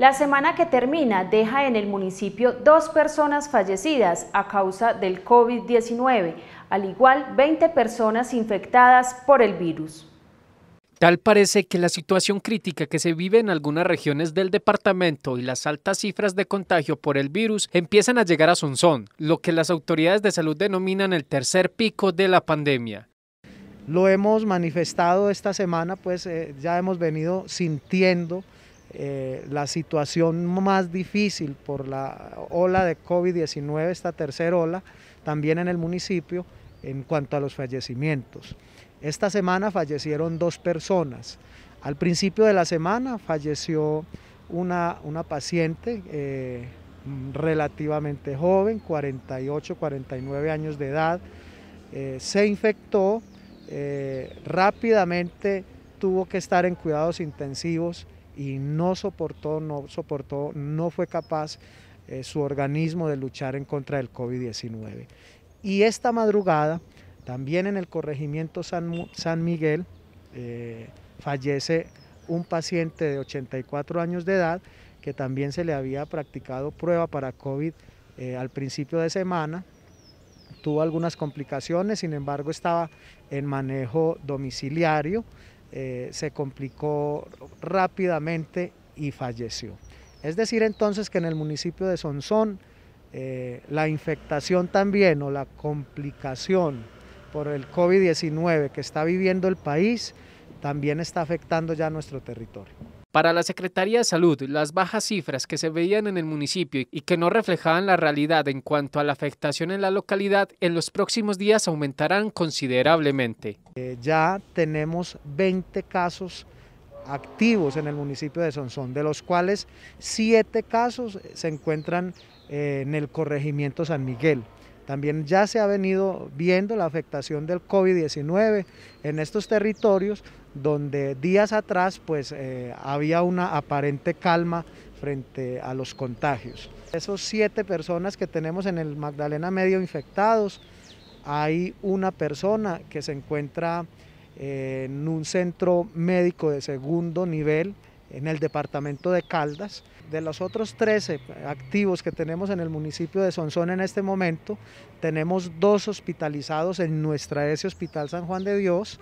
La semana que termina deja en el municipio dos personas fallecidas a causa del COVID-19, al igual 20 personas infectadas por el virus. Tal parece que la situación crítica que se vive en algunas regiones del departamento y las altas cifras de contagio por el virus empiezan a llegar a Sonsón, lo que las autoridades de salud denominan el tercer pico de la pandemia. Lo hemos manifestado esta semana, pues eh, ya hemos venido sintiendo eh, la situación más difícil por la ola de COVID-19, esta tercera ola, también en el municipio, en cuanto a los fallecimientos. Esta semana fallecieron dos personas. Al principio de la semana falleció una, una paciente eh, relativamente joven, 48, 49 años de edad. Eh, se infectó, rápidamente tuvo que estar en cuidados intensivos y no soportó, no soportó, no fue capaz eh, su organismo de luchar en contra del COVID-19. Y esta madrugada, también en el corregimiento San, San Miguel, eh, fallece un paciente de 84 años de edad que también se le había practicado prueba para COVID eh, al principio de semana. Tuvo algunas complicaciones, sin embargo estaba en manejo domiciliario. Eh, se complicó rápidamente y falleció. Es decir entonces que en el municipio de Sonsón eh, la infectación también o la complicación por el COVID-19 que está viviendo el país también está afectando ya nuestro territorio. Para la Secretaría de Salud, las bajas cifras que se veían en el municipio y que no reflejaban la realidad en cuanto a la afectación en la localidad, en los próximos días aumentarán considerablemente. Eh, ya tenemos 20 casos activos en el municipio de Sonsón, de los cuales 7 casos se encuentran eh, en el corregimiento San Miguel. También ya se ha venido viendo la afectación del COVID-19 en estos territorios donde días atrás pues, eh, había una aparente calma frente a los contagios. Esos siete personas que tenemos en el Magdalena Medio infectados, hay una persona que se encuentra eh, en un centro médico de segundo nivel en el departamento de Caldas. De los otros 13 activos que tenemos en el municipio de Sonsón en este momento, tenemos dos hospitalizados en nuestra ESE Hospital San Juan de Dios.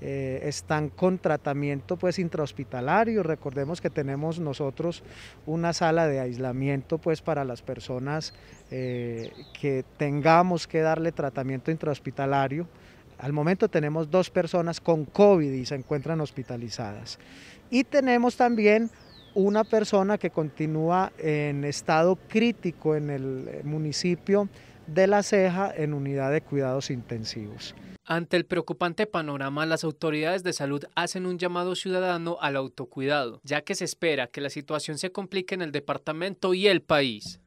Eh, están con tratamiento pues intrahospitalario. Recordemos que tenemos nosotros una sala de aislamiento pues para las personas eh, que tengamos que darle tratamiento intrahospitalario al momento tenemos dos personas con COVID y se encuentran hospitalizadas. Y tenemos también una persona que continúa en estado crítico en el eh, municipio de La Ceja en unidad de cuidados intensivos. Ante el preocupante panorama, las autoridades de salud hacen un llamado ciudadano al autocuidado, ya que se espera que la situación se complique en el departamento y el país.